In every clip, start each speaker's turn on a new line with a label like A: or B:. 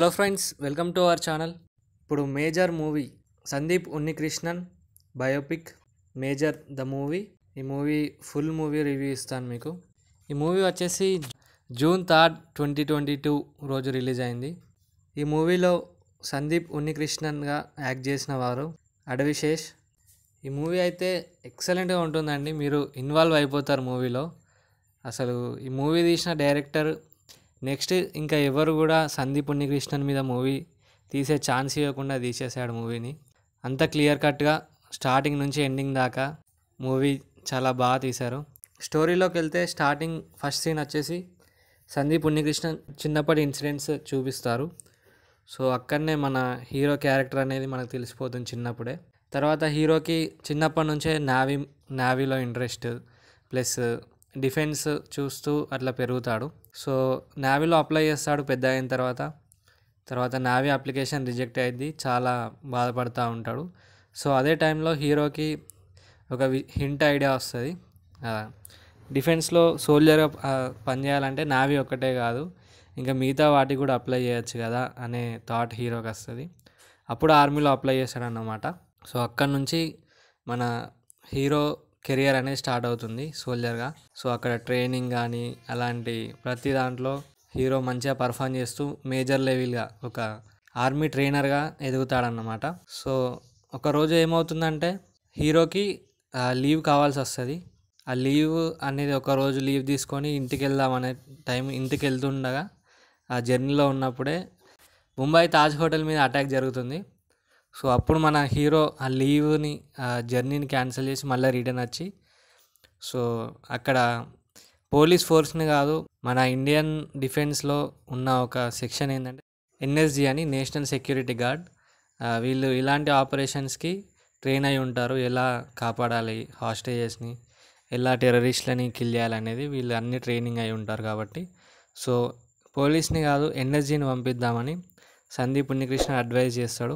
A: hello friends welcome to our channel ఇప్పుడు Major movie Sandeep Unnikrishnan biopic Major the movie ఈ movie full movie review ఇస్తాను మీకు ఈ movie వచ్చేసి June third twenty twenty two రోజు release అయింది ఈ మూవీలో సందీప్ ఉన్నికృష్ణన్గా యాక్ట్ చేసిన వారు అడవిశేష్ ఈ మూవీ అయితే ఎక్సలెంట్గా ఉంటుందండి మీరు ఇన్వాల్వ్ అయిపోతారు మూవీలో అసలు ఈ మూవీ తీసిన డైరెక్టర్ నెక్స్ట్ ఇంకా ఎవరు కూడా సందీప్ ఉన్నికృష్ణన్ మీద మూవీ తీసే ఛాన్స్ ఇవ్వకుండా తీసేశాడు మూవీని అంత క్లియర్ కట్గా స్టార్టింగ్ నుంచి ఎండింగ్ దాకా మూవీ చాలా బాగా తీశారు స్టోరీలోకి వెళ్తే స్టార్టింగ్ ఫస్ట్ సీన్ వచ్చేసి సందీప్ ఉన్నికృష్ణన్ చిన్నప్పటి ఇన్సిడెంట్స్ చూపిస్తారు సో అక్కడనే మన హీరో క్యారెక్టర్ అనేది మనకు తెలిసిపోతుంది చిన్నప్పుడే తర్వాత హీరోకి చిన్నప్పటి నుంచే నావీ నావీలో ఇంట్రెస్ట్ ప్లస్ డిఫెన్స్ చూస్తూ అట్లా పెరుగుతాడు సో నావీలో అప్లై చేస్తాడు పెద్ద అయిన తర్వాత తర్వాత నావీ అప్లికేషన్ రిజెక్ట్ అయింది చాలా బాధపడుతూ ఉంటాడు సో అదే టైంలో హీరోకి ఒక హింట్ ఐడియా వస్తుంది డిఫెన్స్లో సోల్జర్గా పనిచేయాలంటే నావీ ఒక్కటే కాదు ఇంకా మిగతా వాటికి కూడా అప్లై చేయొచ్చు కదా అనే థాట్ హీరోకి వస్తుంది అప్పుడు ఆర్మీలో అప్లై అన్నమాట సో అక్కడ నుంచి మన హీరో కెరియర్ అనేది స్టార్ట్ అవుతుంది సోల్జర్గా సో అక్కడ ట్రైనింగ్ కానీ అలాంటి ప్రతి దాంట్లో హీరో మంచిగా పర్ఫామ్ చేస్తూ మేజర్ లెవెల్గా ఒక ఆర్మీ ట్రైనర్గా ఎదుగుతాడన్నమాట సో ఒకరోజు ఏమవుతుందంటే హీరోకి లీవ్ కావాల్సి వస్తుంది ఆ లీవ్ అనేది ఒక రోజు లీవ్ తీసుకొని ఇంటికి వెళ్దాం అనే టైం ఇంటికి వెళ్తుండగా ఆ జర్నీలో ఉన్నప్పుడే ముంబై తాజ్ హోటల్ మీద అటాక్ జరుగుతుంది సో అప్పుడు మన హీరో ఆ లీవ్ని ఆ జర్నీని క్యాన్సిల్ చేసి మళ్ళీ రిటర్న్ వచ్చి సో అక్కడ పోలీస్ ఫోర్స్ని కాదు మన ఇండియన్ డిఫెన్స్లో ఉన్న ఒక సెక్షన్ ఏంటంటే ఎన్ఎస్జి అని నేషనల్ సెక్యూరిటీ గార్డ్ వీళ్ళు ఇలాంటి ఆపరేషన్స్కి ట్రైన్ అయి ఉంటారు ఎలా కాపాడాలి హాస్టేజెస్ని ఎలా టెర్రరిస్ట్లని కిల్ చేయాలనేది వీళ్ళు అన్ని ట్రైనింగ్ అయి ఉంటారు కాబట్టి సో పోలీస్ని కాదు ఎన్ఎస్జీని పంపిద్దామని సందీప్ ఉన్నికృష్ణ అడ్వైజ్ చేస్తాడు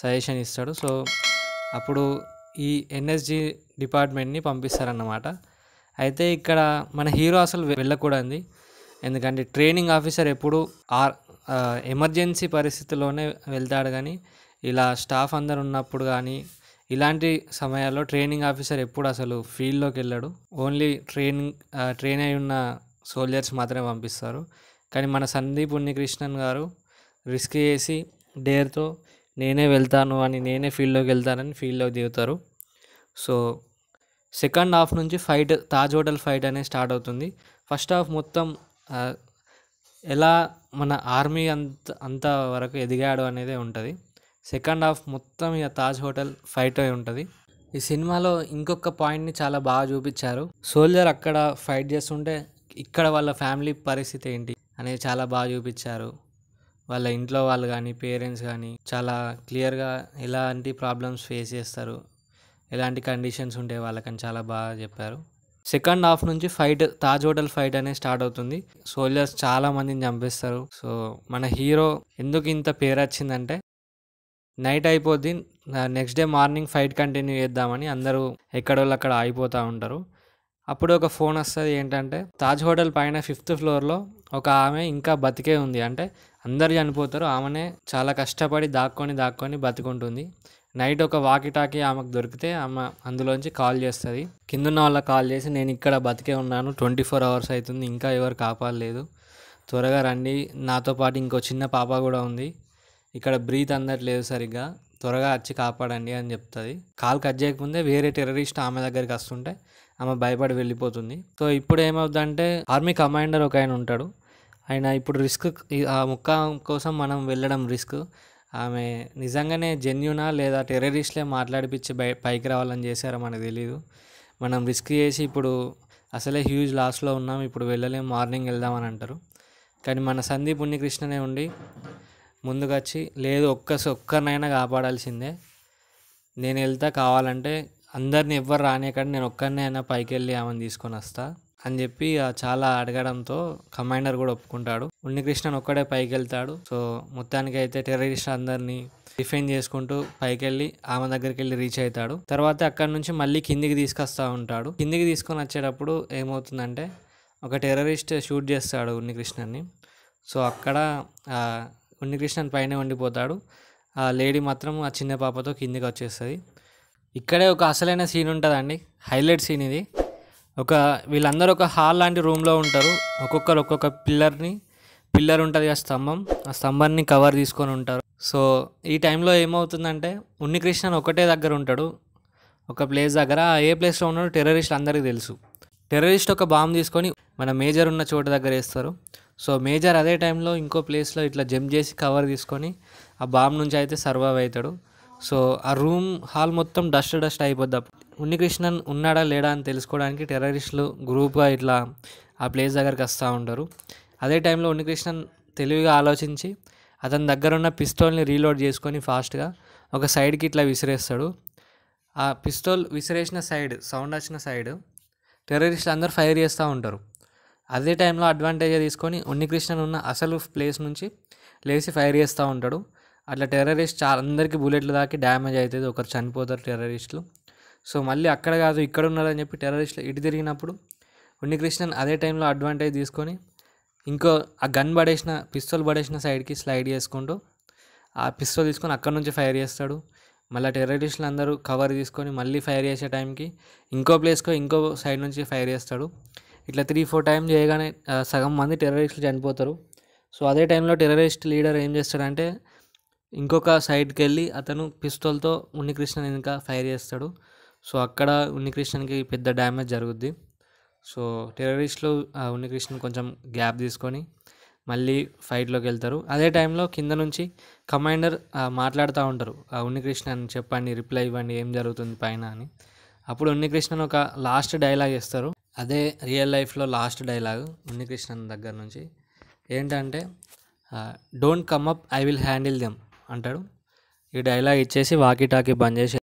A: సజెషన్ ఇస్తాడు సో అప్పుడు ఈ ఎన్ఎస్జి డిపార్ట్మెంట్ని పంపిస్తారన్నమాట అయితే ఇక్కడ మన హీరో అసలు వెళ్ళకూడదు ఎందుకంటే ట్రైనింగ్ ఆఫీసర్ ఎప్పుడు ఆర్ ఎమర్జెన్సీ పరిస్థితిలోనే వెళ్తాడు కానీ ఇలా స్టాఫ్ అందరు ఉన్నప్పుడు కానీ ఇలాంటి సమయాల్లో ట్రైనింగ్ ఆఫీసర్ ఎప్పుడు అసలు ఫీల్డ్లోకి వెళ్ళడు ఓన్లీ ట్రైనింగ్ ట్రైన్ అయి ఉన్న సోల్జర్స్ మాత్రమే పంపిస్తారు కానీ మన సందీప్ ఉన్నికృష్ణన్ గారు రిస్క్ చేసి డేర్తో నేనే వెళ్తాను అని నేనే ఫీల్డ్లోకి వెళ్తానని ఫీల్డ్లోకి దిగుతారు సో సెకండ్ హాఫ్ నుంచి ఫైట్ తాజ్ హోటల్ ఫైట్ అనేది స్టార్ట్ అవుతుంది ఫస్ట్ హాఫ్ మొత్తం ఎలా మన ఆర్మీ అంత అంత వరకు ఎదిగాడు అనేది ఉంటుంది సెకండ్ హాఫ్ మొత్తం ఇక తాజ్ హోటల్ ఫైట్ అయి ఉంటుంది ఈ సినిమాలో ఇంకొక పాయింట్ని చాలా బాగా చూపించారు సోల్జర్ అక్కడ ఫైట్ చేస్తుంటే ఇక్కడ వాళ్ళ ఫ్యామిలీ పరిస్థితి ఏంటి అనేది చాలా బాగా చూపించారు వాళ్ళ ఇంట్లో వాళ్ళు కానీ పేరెంట్స్ కానీ చాలా క్లియర్గా ఎలాంటి ప్రాబ్లమ్స్ ఫేస్ చేస్తారు ఎలాంటి కండిషన్స్ ఉంటే వాళ్ళకని చాలా బాగా చెప్పారు సెకండ్ హాఫ్ నుంచి ఫైట్ తాజ్ హోటల్ ఫైట్ అనేది స్టార్ట్ అవుతుంది సోల్జర్స్ చాలా మందిని చంపేస్తారు సో మన హీరో ఎందుకు ఇంత పేరు వచ్చిందంటే నైట్ అయిపోద్ది next day morning fight continue చేద్దామని అందరూ ఎక్కడోళ్ళు అక్కడ ఆగిపోతూ ఉంటారు అప్పుడు ఒక ఫోన్ వస్తుంది ఏంటంటే తాజ్ హోటల్ పైన ఫిఫ్త్ ఫ్లోర్లో ఒక ఆమె ఇంకా బతికే ఉంది అంటే అందరు చనిపోతారు ఆమెనే చాలా కష్టపడి దాక్కొని దాక్కొని బతుకుంటుంది నైట్ ఒక వాకిటాకి ఆమెకు దొరికితే ఆమె అందులోంచి కాల్ చేస్తుంది ఉన్న వాళ్ళకి కాల్ చేసి నేను ఇక్కడ బతికే ఉన్నాను ట్వంటీ ఫోర్ అవర్స్ అవుతుంది ఇంకా ఎవరు కాపాడలేదు త్వరగా రండి నాతో పాటు ఇంకో చిన్న పాప కూడా ఉంది ఇక్కడ బ్రీత్ అందట్లేదు సరిగ్గా త్వరగా వచ్చి కాపాడండి అని చెప్తుంది కాల్ కట్ చేయకముందే వేరే టెర్రరిస్ట్ ఆమె దగ్గరికి వస్తుంటే ఆమె భయపడి వెళ్ళిపోతుంది సో ఇప్పుడు ఏమవుతుందంటే ఆర్మీ కమాండర్ ఒక ఆయన ఉంటాడు ఆయన ఇప్పుడు రిస్క్ ఆ ముక్క కోసం మనం వెళ్ళడం రిస్క్ ఆమె నిజంగానే జెన్యునా లేదా టెర్రరిస్ట్లే మాట్లాడిపించి బై పైకి రావాలని చేశారో మనకు తెలియదు మనం రిస్క్ చేసి ఇప్పుడు అసలే హ్యూజ్ లాస్లో ఉన్నాం ఇప్పుడు వెళ్ళలేము మార్నింగ్ వెళ్దామని అంటారు కానీ మన సందీప్ ఉన్నికృష్ణనే ఉండి ముందుకొచ్చి లేదు ఒక్క ఒక్కరినైనా కాపాడాల్సిందే నేను వెళ్తా కావాలంటే అందరిని ఎవ్వరు కానీ నేను ఒక్కరినే అయినా పైకి వెళ్ళి ఆమెను తీసుకొని వస్తాను అని చెప్పి చాలా అడగడంతో కమాండర్ కూడా ఒప్పుకుంటాడు ఉన్నికృష్ణన్ ఒక్కడే పైకి వెళ్తాడు సో మొత్తానికి అయితే టెర్రరిస్ట్ అందరినీ డిఫెండ్ చేసుకుంటూ పైకి వెళ్ళి ఆమె దగ్గరికి వెళ్ళి రీచ్ అవుతాడు తర్వాత అక్కడ నుంచి మళ్ళీ కిందికి తీసుకొస్తూ ఉంటాడు కిందికి తీసుకొని వచ్చేటప్పుడు ఏమవుతుందంటే ఒక టెర్రరిస్ట్ షూట్ చేస్తాడు ఉన్నికృష్ణన్ని సో అక్కడ ఉన్నికృష్ణన్ పైనే ఉండిపోతాడు ఆ లేడీ మాత్రం ఆ చిన్న పాపతో కిందికి వచ్చేస్తుంది ఇక్కడే ఒక అసలైన సీన్ ఉంటుందండి హైలైట్ సీన్ ఇది ఒక వీళ్ళందరూ ఒక హాల్ లాంటి రూమ్లో ఉంటారు ఒక్కొక్కరు ఒక్కొక్క పిల్లర్ని పిల్లర్ ఉంటుంది ఆ స్తంభం ఆ స్తంభాన్ని కవర్ తీసుకొని ఉంటారు సో ఈ టైంలో ఏమవుతుందంటే ఉన్నికృష్ణన్ ఒకటే దగ్గర ఉంటాడు ఒక ప్లేస్ దగ్గర ఏ ప్లేస్లో ఉన్నాడో టెర్రరిస్ట్ అందరికీ తెలుసు టెర్రరిస్ట్ ఒక బాంబ్ తీసుకొని మన మేజర్ ఉన్న చోటు దగ్గర వేస్తారు సో మేజర్ అదే టైంలో ఇంకో ప్లేస్లో ఇట్లా జంప్ చేసి కవర్ తీసుకొని ఆ బాంబ్ నుంచి అయితే సర్వైవ్ అవుతాడు సో ఆ రూమ్ హాల్ మొత్తం డస్ట్ డస్ట్ అయిపోద్ది ఉన్నికృష్ణన్ ఉన్నాడా లేడా అని తెలుసుకోవడానికి టెర్రరిస్టులు గ్రూప్గా ఇట్లా ఆ ప్లేస్ దగ్గరికి వస్తూ ఉంటారు అదే టైంలో ఉన్నికృష్ణన్ తెలివిగా ఆలోచించి అతని దగ్గర ఉన్న పిస్తోల్ని రీలోడ్ చేసుకొని ఫాస్ట్గా ఒక సైడ్కి ఇట్లా విసిరేస్తాడు ఆ పిస్తోల్ విసిరేసిన సైడ్ సౌండ్ వచ్చిన సైడ్ టెర్రరిస్టులు అందరూ ఫైర్ చేస్తూ ఉంటారు అదే టైంలో అడ్వాంటేజ్ తీసుకొని ఉన్నికృష్ణన్ ఉన్న అసలు ప్లేస్ నుంచి లేచి ఫైర్ చేస్తూ ఉంటాడు అట్లా టెర్రరిస్ట్ అందరికీ బుల్లెట్లు దాకి డ్యామేజ్ అవుతుంది ఒకరు చనిపోతారు టెర్రరిస్టులు సో మళ్ళీ అక్కడ కాదు ఇక్కడ ఉన్నారని చెప్పి టెర్రరిస్టులు ఇటు తిరిగినప్పుడు ఉన్నికృష్ణన్ అదే టైంలో అడ్వాంటేజ్ తీసుకొని ఇంకో ఆ గన్ పడేసిన పిస్తోల్ పడేసిన సైడ్కి స్లైడ్ చేసుకుంటూ ఆ పిస్తోల్ తీసుకొని అక్కడ నుంచి ఫైర్ చేస్తాడు మళ్ళీ టెర్రరిస్టులు అందరూ కవర్ తీసుకొని మళ్ళీ ఫైర్ చేసే టైంకి ఇంకో ప్లేస్కో ఇంకో సైడ్ నుంచి ఫైర్ చేస్తాడు ఇట్లా త్రీ ఫోర్ టైం చేయగానే సగం మంది టెర్రరిస్టులు చనిపోతారు సో అదే టైంలో టెర్రరిస్ట్ లీడర్ ఏం చేస్తాడంటే ఇంకొక సైడ్కి వెళ్ళి అతను పిస్తోల్తో ఉన్నికృష్ణన్ ఇంకా ఫైర్ చేస్తాడు సో అక్కడ ఉన్నికృష్ణన్కి పెద్ద డ్యామేజ్ జరుగుద్ది సో టెర్రరిస్ట్లో ఉన్నికృష్ణన్ కొంచెం గ్యాప్ తీసుకొని మళ్ళీ ఫైట్లోకి వెళ్తారు అదే టైంలో కింద నుంచి కమాండర్ మాట్లాడుతూ ఉంటారు ఆ ఉన్నికృష్ణన్ చెప్పండి రిప్లై ఇవ్వండి ఏం జరుగుతుంది పైన అని అప్పుడు ఉన్నికృష్ణన్ ఒక లాస్ట్ డైలాగ్ ఇస్తారు అదే రియల్ లైఫ్లో లాస్ట్ డైలాగ్ ఉన్నికృష్ణన్ దగ్గర నుంచి ఏంటంటే don't come up I will handle them అంటాడు ఈ డైలాగ్ ఇచ్చేసి వాకీ టాకీ బంద్ చేసి